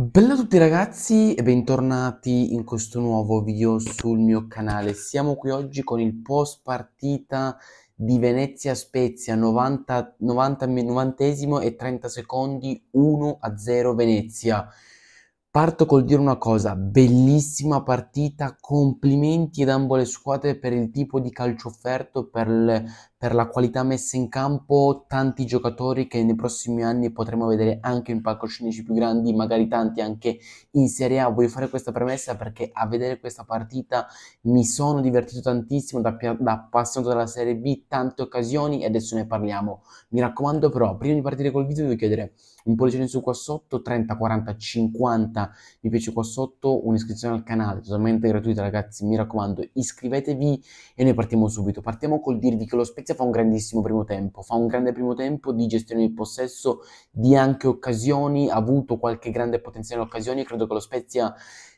Bella a tutti ragazzi e bentornati in questo nuovo video sul mio canale. Siamo qui oggi con il post partita di Venezia Spezia 90, 90 90 e 30 secondi 1 a 0 Venezia. Parto col dire una cosa, bellissima partita, complimenti ad ambo le squadre per il tipo di calcio offerto, per, per la qualità messa in campo, tanti giocatori che nei prossimi anni potremo vedere anche in palcoscenici più grandi, magari tanti anche in Serie A. Voglio fare questa premessa perché a vedere questa partita mi sono divertito tantissimo da, da appassionato della Serie B, tante occasioni e adesso ne parliamo. Mi raccomando però, prima di partire col video devo chiedere un pollice in su qua sotto, 30, 40, 50 mi piace qua sotto, un'iscrizione al canale totalmente gratuita ragazzi, mi raccomando iscrivetevi e noi partiamo subito. Partiamo col dirvi che lo spezzo Venezia fa un grandissimo primo tempo, fa un grande primo tempo di gestione di possesso, di anche occasioni, ha avuto qualche grande potenziale occasione, credo che lo Spezia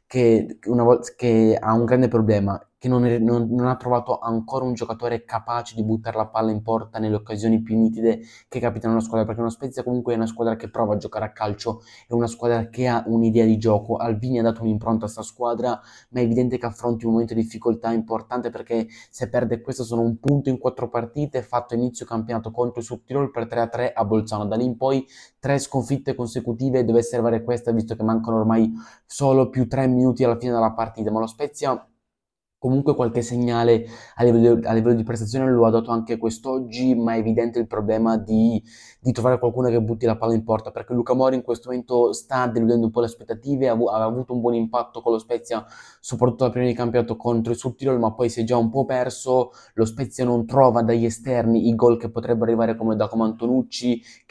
che, volta, che ha un grande problema che non, è, non, non, ha trovato ancora un giocatore capace di buttare la palla in porta nelle occasioni più nitide che capitano alla squadra, perché una Spezia comunque è una squadra che prova a giocare a calcio, è una squadra che ha un'idea di gioco, Alvini ha dato un'impronta a sta squadra, ma è evidente che affronti un momento di difficoltà importante perché se perde questo sono un punto in quattro partite, fatto inizio campionato contro il Subtirol per 3-3 a Bolzano, da lì in poi tre sconfitte consecutive deve servare questa visto che mancano ormai solo più tre minuti alla fine della partita, ma lo Spezia Comunque qualche segnale a livello, a livello, di prestazione lo ha dato anche quest'oggi, ma è evidente il problema di, di, trovare qualcuno che butti la palla in porta, perché Luca Mori in questo momento sta deludendo un po' le aspettative, ha, ha avuto un buon impatto con lo Spezia, soprattutto la prima di campionato contro il Sub-Tirol, ma poi si è già un po' perso, lo Spezia non trova dagli esterni i gol che potrebbero arrivare come da come che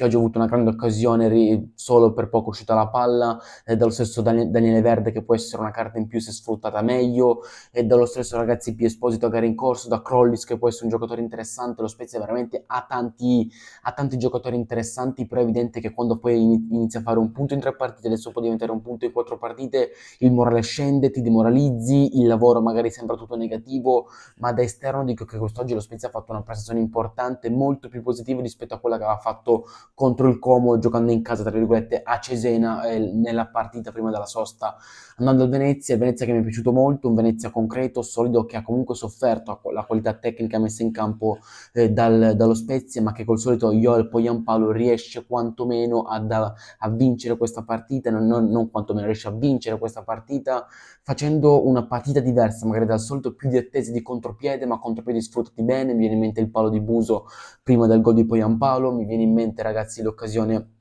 oggi ha avuto una grande occasione solo per poco uscita la palla, eh, dallo stesso Daniele Verde che può essere una carta in più se sfruttata meglio, e dallo stesso stesso ragazzi più esposito che era in corso, da Crollis che può essere un giocatore interessante, lo Spezia veramente ha tanti, ha tanti giocatori interessanti, però è evidente che quando poi inizia a fare un punto in tre partite, adesso può diventare un punto in quattro partite, il morale scende, ti demoralizzi, il lavoro magari sembra tutto negativo, ma da esterno dico che quest'oggi lo Spezia ha fatto una prestazione importante, molto più positiva rispetto a quella che aveva fatto contro il Como, giocando in casa, tra virgolette, a Cesena eh, nella partita prima della sosta, andando al Venezia, il Venezia che mi è piaciuto molto, un Venezia concreto, solido che ha comunque sofferto la qualità tecnica messa in campo eh, dal, dallo Spezia, ma che col solito Joel Poyampalo riesce quantomeno ad, a, vincere questa partita, non, non, non, quantomeno riesce a vincere questa partita facendo una partita diversa, magari dal solito più di attese di contropiede, ma contropiedi sfruttati bene, mi viene in mente il palo di Buso prima del gol di Poyampalo, mi viene in mente ragazzi l'occasione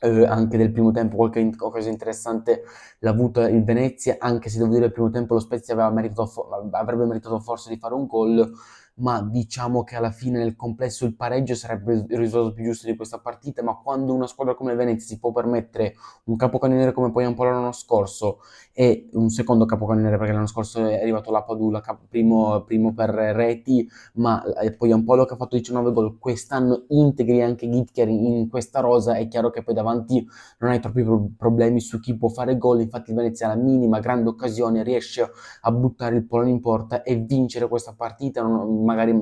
eh, anche nel primo tempo qualche in- cosa interessante l'ha avuta il Venezia, anche se devo dire nel primo tempo lo Spezia meritato fo- avrebbe meritato forse di fare un gol, ma diciamo che alla fine nel complesso il pareggio sarebbe il risultato più giusto di questa partita, ma quando una squadra come il Venezia si può permettere un capocannoniere come poi Ampolo l'anno scorso e un secondo capocannoniere perché l'anno scorso è arrivato la Padula, primo, primo, per reti, ma eh, poi Ampolo che ha fatto 19 gol, quest'anno integri anche Gitker in questa rosa, è chiaro che poi davanti non hai troppi pro- problemi su chi può fare gol, infatti il Venezia alla minima grande occasione riesce a buttare il polone in porta e vincere questa partita, non, magari,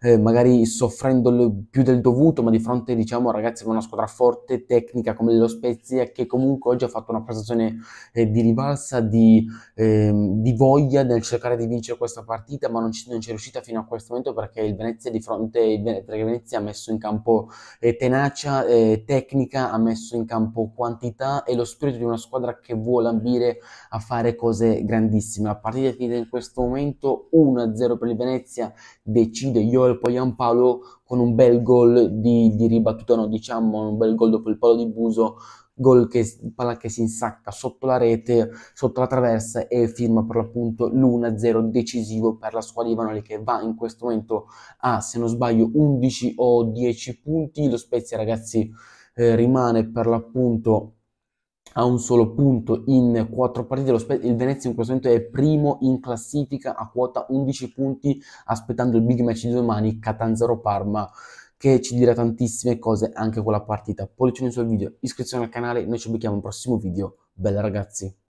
eh, magari soffrendo più del dovuto, ma di fronte diciamo ragazzi con una squadra forte, tecnica come lo Spezia, che comunque oggi ha fatto una prestazione eh, di ribalsa, di, eh, di, voglia nel cercare di vincere questa partita, ma non, ci, non c'è riuscita fino a questo momento perché il Venezia di fronte, il Venezia ha messo in campo eh, tenacia, eh, tecnica, ha messo in campo quantità e lo spirito di una squadra che vuole ambire a fare cose grandissime. La partita è finita in questo momento 1-0 per il Venezia, decide Joel Poyampalo con un bel gol di, di ribattuta, no, diciamo un bel gol dopo il palo di Buso, gol che, palla che si insacca sotto la rete, sotto la traversa e firma per l'appunto l'1-0 decisivo per la squadra di Vanoli che va in questo momento a, se non sbaglio, 11 o 10 punti. Lo Spezia, ragazzi, eh, rimane per l'appunto a un solo punto in quattro partite. Lo Spezia, il Venezia in questo momento è primo in classifica a quota 11 punti, aspettando il big match di domani, Catanzaro-Parma, che ci dirà tantissime cose anche con la partita. Pollicione sul video, iscrizione al canale, noi ci becchiamo al prossimo video. Bella ragazzi!